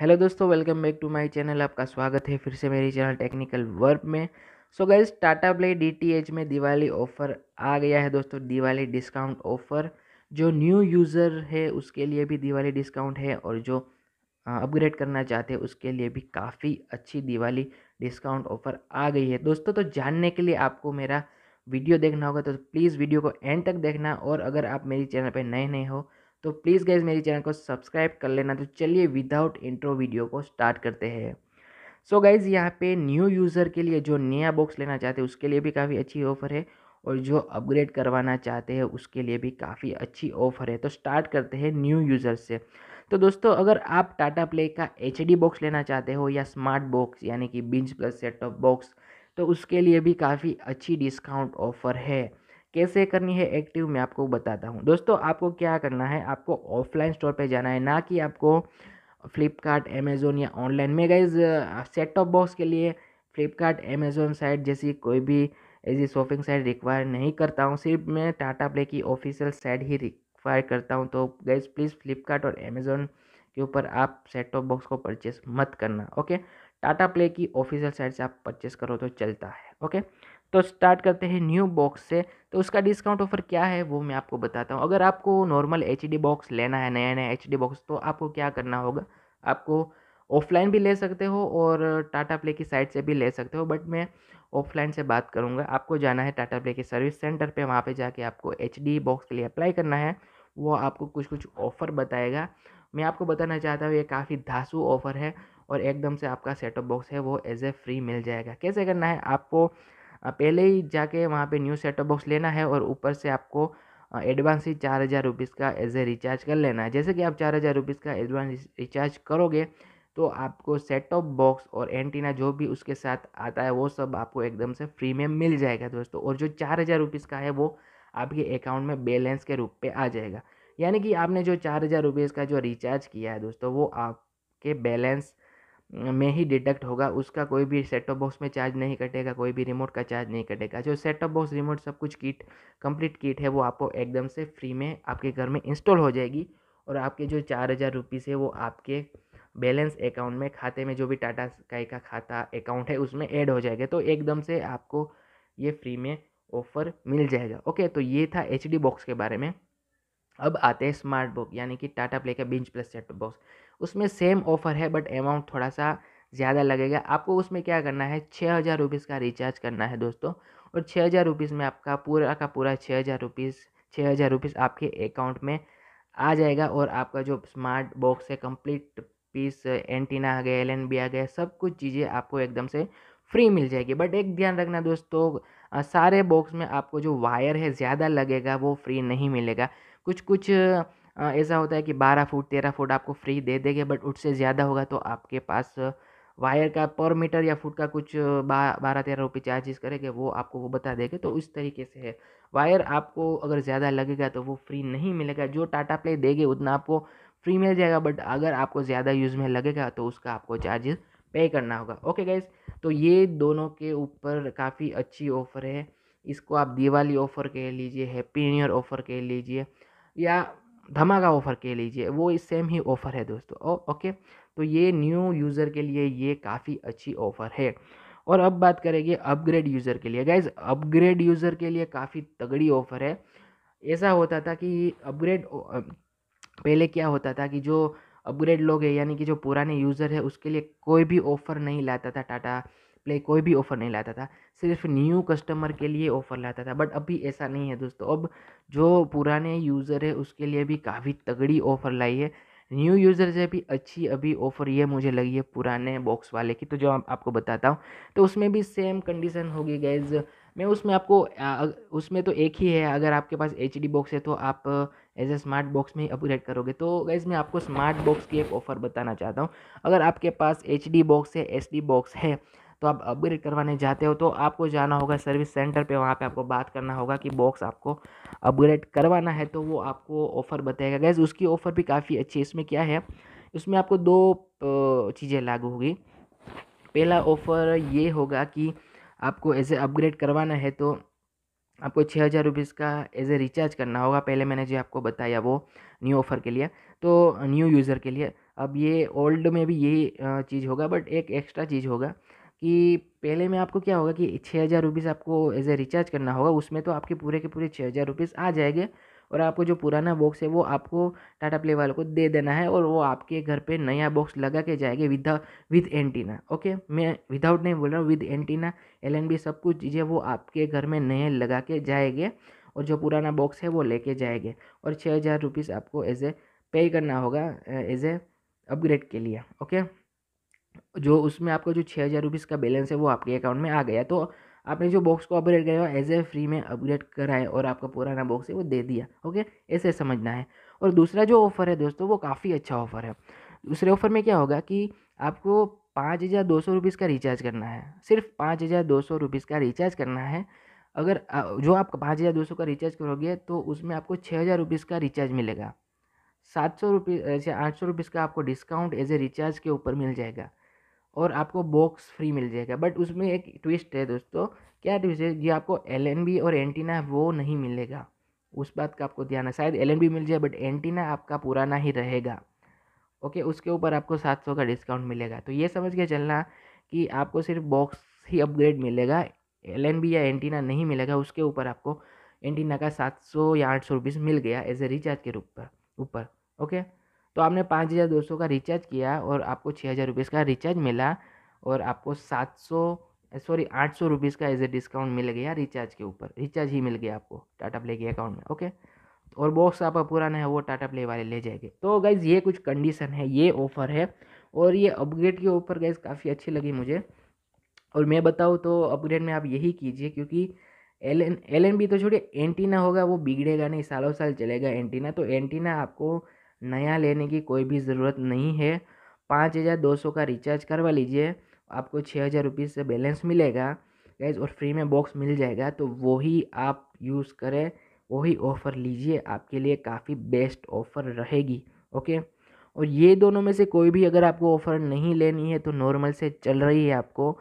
hello दोस्तों welcome back to my channel आपका स्वागत है फिर से मेरी चैनल टेक्निकल वर्क में so guys Tata Play D T H में दिवाली ऑफ़र आ गया है दोस्तों दिवाली डिस्काउंट ऑफ़र जो न्यू यूज़र है उसके लिए भी दिवाली डिस्काउंट है और जो अपग्रेड करना चाहते हैं उसके लिए भी काफ़ी अच्छी दिवाली डिस्काउंट ऑफ़र आ गई है दोस्तों तो जानने के लिए आपको मेरा वीडियो देखना होगा तो प्लीज़ वीडियो को एंड तक देखना और अगर आप मेरी चैनल पर नए नए हो तो प्लीज़ गाइज मेरे चैनल को सब्सक्राइब कर लेना तो चलिए विदाउट इंट्रो वीडियो को स्टार्ट करते हैं सो गाइज़ यहाँ पे न्यू यूज़र के लिए जो नया बॉक्स लेना चाहते हैं उसके लिए भी काफ़ी अच्छी ऑफर है और जो अपग्रेड करवाना चाहते हैं उसके लिए भी काफ़ी अच्छी ऑफर है तो स्टार्ट करते हैं न्यू यूज़र से तो दोस्तों अगर आप टाटा प्ले का एच बॉक्स लेना चाहते हो या स्मार्ट बॉक्स यानी कि Binge Plus set top box तो उसके लिए भी काफ़ी अच्छी डिस्काउंट ऑफर है कैसे करनी है एक्टिव मैं आपको बताता हूँ दोस्तों आपको क्या करना है आपको ऑफलाइन स्टोर पर जाना है ना कि आपको फ्लिपकार्ट अमेज़ोन या ऑनलाइन में गाइज सेट टॉप बॉक्स के लिए फ्लिपकार्ट अमेज़ोन साइट जैसी कोई भी ऐसी शॉपिंग साइट रिक्वायर नहीं करता हूँ सिर्फ मैं टाटा प्ले की ऑफिशियल साइट ही रिक्वायर करता हूँ तो गाइज प्लीज़ फ्लिपकार्ट और अमेज़ोन के ऊपर आप सेट टॉप बॉक्स को परचेस मत करना ओके टाटा प्ले की ऑफिशियल साइट से आप परचेस करो तो चलता है ओके तो स्टार्ट करते हैं न्यू बॉक्स से तो उसका डिस्काउंट ऑफर क्या है वो मैं आपको बताता हूँ अगर आपको नॉर्मल एच बॉक्स लेना है नया नया एच बॉक्स तो आपको क्या करना होगा आपको ऑफलाइन भी ले सकते हो और टाटा प्ले की साइट से भी ले सकते हो बट मैं ऑफलाइन से बात करूँगा आपको जाना है टाटा प्ले के सर्विस सेंटर पे वहाँ पे जाके आपको एच बॉक्स के लिए अप्लाई करना है वो आपको कुछ कुछ ऑफ़र बताएगा मैं आपको बताना चाहता हूँ ये काफ़ी धासु ऑफ़र है और एकदम से आपका सेटअप बॉक्स है वो एज ए फ्री मिल जाएगा कैसे करना है आपको पहले ही जाके वहाँ पे न्यू सेटअप बॉक्स लेना है और ऊपर से आपको एडवांस ही चार हज़ार रुपीज़ का एज ए रिचार्ज कर लेना है जैसे कि आप चार हज़ार रुपीज़ का एडवांस रिचार्ज करोगे तो आपको सेट टॉप बॉक्स और एंटीना जो भी उसके साथ आता है वो सब आपको एकदम से फ्री में मिल जाएगा दोस्तों और जो चार हज़ार रुपीज़ का है वो आपके अकाउंट में बैलेंस के रूप पे आ जाएगा यानी कि आपने जो चार हज़ार रुपीज़ का जो रिचार्ज किया है दोस्तों वो आपके बैलेंस में ही डिडक्ट होगा उसका कोई भी सेट टॉप बॉक्स में चार्ज नहीं कटेगा कोई भी रिमोट का चार्ज नहीं कटेगा जो सेट टॉप बॉक्स रिमोट सब कुछ किट कंप्लीट किट है वो आपको एकदम से फ्री में आपके घर में इंस्टॉल हो जाएगी और आपके जो चार हज़ार रुपीज़ है वो आपके बैलेंस अकाउंट में खाते में जो भी टाटा स्काई का खाता अकाउंट है उसमें ऐड हो जाएगा तो एकदम से आपको ये फ्री में ऑफ़र मिल जाएगा ओके तो ये था एच बॉक्स के बारे में अब आते हैं स्मार्ट बॉक्स यानी कि टाटा प्ले का बिंच प्लस सेट बॉक्स उसमें सेम ऑफ़र है बट अमाउंट थोड़ा सा ज़्यादा लगेगा आपको उसमें क्या करना है छः हज़ार रुपीज़ का रिचार्ज करना है दोस्तों और छः हज़ार रुपीज़ में आपका पूरा का पूरा छः हज़ार रुपीज़ छः हज़ार रुपीज़ आपके अकाउंट में आ जाएगा और आपका जो स्मार्ट बॉक्स है कंप्लीट पीस एंटीना आ गया एल एन बी आ गया सब कुछ चीज़ें आपको एकदम से फ्री मिल जाएगी बट एक ध्यान रखना दोस्तों सारे बॉक्स में आपको जो वायर है ज़्यादा लगेगा वो फ्री नहीं मिलेगा कुछ कुछ ऐसा होता है कि बारह फुट तेरह फुट आपको फ्री दे देंगे बट उससे ज़्यादा होगा तो आपके पास वायर का पर मीटर या फुट का कुछ बा, बारह तेरह रुपये चार्जेस करेंगे वो आपको वो बता देंगे तो उस तरीके से है वायर आपको अगर ज़्यादा लगेगा तो वो फ्री नहीं मिलेगा जो टाटा प्ले देंगे उतना आपको फ्री मिल जाएगा बट अगर आपको ज़्यादा यूज़ में लगेगा तो उसका आपको चार्जेस पे करना होगा ओके गाइज तो ये दोनों के ऊपर काफ़ी अच्छी ऑफ़र है इसको आप दिवाली ऑफ़र कह लीजिए हैप्पी न्यू ईयर ऑफ़र कह लीजिए या धमाका ऑफ़र कह लीजिए वो सेम ही ऑफ़र है दोस्तों ओ, ओके तो ये न्यू यूज़र के लिए ये काफ़ी अच्छी ऑफ़र है और अब बात करेंगे अपग्रेड यूज़र के लिए गाइज अपग्रेड यूज़र के लिए काफ़ी तगड़ी ऑफ़र है ऐसा होता था कि अपग्रेड पहले क्या होता था कि जो अपग्रेड लोग है यानी कि जो पुराने यूज़र है उसके लिए कोई भी ऑफ़र नहीं लाता था टाटा प्ले कोई भी ऑफ़र नहीं लाता था सिर्फ न्यू कस्टमर के लिए ऑफ़र लाता था बट अभी ऐसा नहीं है दोस्तों अब जो पुराने यूज़र है उसके लिए भी काफ़ी तगड़ी ऑफ़र लाई है न्यू यूज़र से भी अच्छी अभी ऑफ़र ये मुझे लगी है पुराने बॉक्स वाले की तो जो आप, आपको बताता हूँ तो उसमें भी सेम कंडीशन होगी गैज़ मैं उसमें आपको उसमें तो एक ही है अगर आपके पास एच बॉक्स है तो आप एज ए स्मार्ट बॉक्स में ही अपग्रेड करोगे तो गैस मैं आपको स्मार्ट बॉक्स की एक ऑफ़र बताना चाहता हूँ अगर आपके पास एच बॉक्स है एस बॉक्स है तो आप अपग्रेड करवाने जाते हो तो आपको जाना होगा सर्विस सेंटर पे वहाँ पे आपको बात करना होगा कि बॉक्स आपको अपग्रेड करवाना है तो वो आपको ऑफ़र बताएगा गैस उसकी ऑफ़र भी काफ़ी अच्छी है इसमें क्या है इसमें आपको दो चीज़ें लागू होगी पहला ऑफ़र ये होगा कि आपको ए अपग्रेड करवाना है तो आपको छः हज़ार रुपीज़ का एज ए रिचार्ज करना होगा पहले मैंने जो आपको बताया वो न्यू ऑफ़र के लिए तो न्यू यूज़र के लिए अब ये ओल्ड में भी यही चीज़ होगा बट एक एक्स्ट्रा चीज़ होगा कि पहले में आपको क्या होगा कि छः हज़ार रुपीज़ आपको एज ए रिचार्ज करना होगा उसमें तो आपके पूरे के पूरे छः हज़ार रुपीज़ आ जाएंगे और आपको जो पुराना बॉक्स है वो आपको टाटा प्ले वालों को दे देना है और वो आपके घर पे नया बॉक्स लगा के जाएंगे विद विद एंटीना ओके मैं विदाउट नहीं बोल रहा हूँ विद एंटीना एल सब कुछ चीज़ें वो आपके घर में नए लगा के जाएंगे और जो पुराना बॉक्स है वो लेके जाएंगे और छः हज़ार रुपीज़ आपको एज ए पे करना होगा एज ए अपग्रेड के लिए ओके जो उसमें आपका जो छः हज़ार रुपीज़ का बैलेंस है वो आपके अकाउंट में आ गया तो आपने जो बॉक्स को अपग्रेड वो एज ए फ्री में अपग्रेड कराए और आपका पुराना बॉक्स है वो दे दिया ओके ऐसे समझना है और दूसरा जो ऑफ़र है दोस्तों वो काफ़ी अच्छा ऑफ़र है दूसरे ऑफ़र में क्या होगा कि आपको पाँच हज़ार दो सौ रुपीज़ का रिचार्ज करना है सिर्फ पाँच हज़ार दो सौ रुपीज़ का रिचार्ज करना है अगर जो आप पाँच हज़ार दो सौ का रिचार्ज करोगे तो उसमें आपको छः हज़ार रुपीज़ का रिचार्ज मिलेगा सात सौ रुपये आठ सौ रुपीज़ का आपको डिस्काउंट एज ए रिचार्ज के ऊपर मिल जाएगा और आपको बॉक्स फ्री मिल जाएगा बट उसमें एक ट्विस्ट है दोस्तों क्या ट्विस्ट है जी आपको एल और एंटीना वो नहीं मिलेगा उस बात का आपको ध्यान है शायद एल मिल जाए बट एंटीना आपका पुराना ही रहेगा ओके उसके ऊपर आपको सात सौ का डिस्काउंट मिलेगा तो ये समझ के चलना कि आपको सिर्फ बॉक्स ही अपग्रेड मिलेगा एल या एंटीना नहीं मिलेगा उसके ऊपर आपको एंटीना का सात सौ या आठ सौ रुपीज़ मिल गया एज ए रिचार्ज के रूप पर ऊपर ओके तो आपने पाँच हज़ार दो सौ का रिचार्ज किया और आपको छः हज़ार रुपीज़ का रिचार्ज मिला और आपको सात सौ सॉरी आठ सौ रुपीज़ का एज ए डिस्काउंट मिल गया रिचार्ज के ऊपर रिचार्ज ही मिल गया आपको टाटा प्ले के अकाउंट में ओके और बॉक्स आपका पुराना है वो टाटा प्ले वाले ले जाएंगे तो गाइज़ ये कुछ कंडीशन है ये ऑफ़र है और ये अपग्रेड के ऊपर गाइज़ काफ़ी अच्छी लगी मुझे और मैं बताऊँ तो अपग्रेड में आप यही कीजिए क्योंकि L N L N B तो छोड़िए एंटीना होगा वो बिगड़ेगा नहीं सालों साल चलेगा एंटीना तो एंटीना आपको नया लेने की कोई भी ज़रूरत नहीं है पाँच हज़ार दो सौ का रिचार्ज करवा लीजिए आपको छः हज़ार रुपीज़ से बैलेंस मिलेगा गैस और फ्री में बॉक्स मिल जाएगा तो वही आप यूज़ करें वही ऑफ़र लीजिए आपके लिए काफ़ी बेस्ट ऑफ़र रहेगी ओके और ये दोनों में से कोई भी अगर आपको ऑफ़र नहीं लेनी है तो नॉर्मल से चल रही है आपको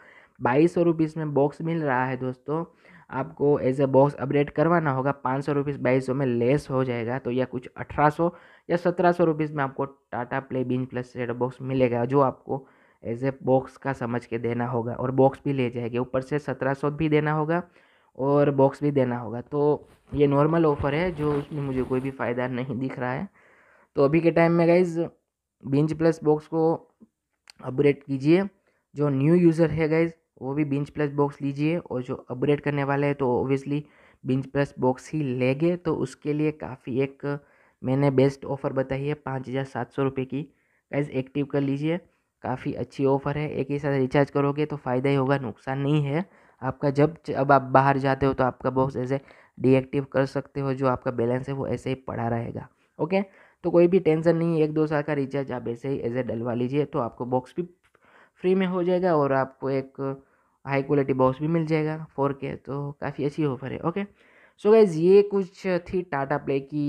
बाईस सौ रुपीज़ में बॉक्स मिल रहा है दोस्तों आपको एज ए बॉक्स अपडेट करवाना होगा पाँच सौ रुपीज़ बाईस सौ में लेस हो जाएगा तो या कुछ अठारह सौ या सत्रह सौ रुपीज़ में आपको Tata Play Binge Plus set box मिलेगा जो आपको एज ए बॉक्स का समझ के देना होगा और बॉक्स भी ले जाएगी ऊपर से सत्रह सौ भी देना होगा और बॉक्स भी देना होगा तो ये नॉर्मल ऑफ़र है जो उसमें मुझे कोई भी फ़ायदा नहीं दिख रहा है तो अभी के टाइम में गाइज़ बिंच प्लस बॉक्स को अपग्रेड कीजिए जो न्यू यूज़र है गाइज़ वो भी बिंच प्लस बॉक्स लीजिए और जो अपग्रेड करने वाले हैं तो ओबियसली बिंच प्लस बॉक्स ही लेंगे तो उसके लिए काफ़ी एक मैंने बेस्ट ऑफ़र बताई है पाँच हज़ार सात सौ रुपये की गैस एक्टिव कर लीजिए काफ़ी अच्छी ऑफ़र है एक ही साथ रिचार्ज करोगे तो फ़ायदा ही होगा नुकसान नहीं है आपका जब अब आप बाहर जाते हो तो आपका बॉक्स ऐसे डीएक्टिव कर सकते हो जो आपका बैलेंस है वो ऐसे ही पड़ा रहेगा ओके तो कोई भी टेंशन नहीं एक दो साल का रिचार्ज आप ऐसे ही ऐसे डलवा लीजिए तो आपको बॉक्स भी फ्री में हो जाएगा और आपको एक हाई क्वालिटी बॉक्स भी मिल जाएगा फोर के तो काफ़ी अच्छी ऑफर है ओके सो गैज़ गाइज़ ये कुछ थी टाटा प्ले की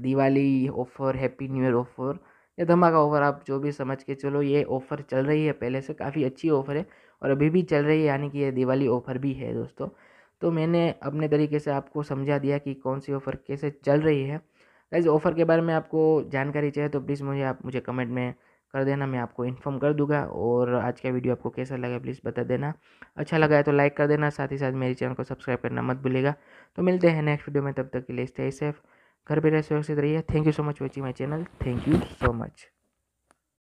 Diwali offer happy new year offer या धमाका ऑफ़र आप जो भी समझ के चलो ये ऑफ़र चल रही है पहले से काफ़ी अच्छी ऑफ़र है और अभी भी चल रही है यानी कि ये दिवाली ऑफ़र भी है दोस्तों तो मैंने अपने तरीके से आपको समझा दिया कि कौन सी ऑफ़र कैसे चल रही है गाइज ऑफ़र के बारे में आपको जानकारी चाहिए तो प्लीज़ मुझे आप मुझे कमेंट में कर देना मैं आपको इन्फॉर्म कर दूंगा और आज का वीडियो आपको कैसा लगा प्लीज़ बता देना अच्छा लगा है तो लाइक कर देना साथ ही साथ मेरे चैनल को सब्सक्राइब करना मत भूलेगा तो मिलते हैं नेक्स्ट वीडियो में तब तक के लिए स्टे सेफ घर पर रहे सुरक्षित रहिए thank you so much watching my channel thank you so much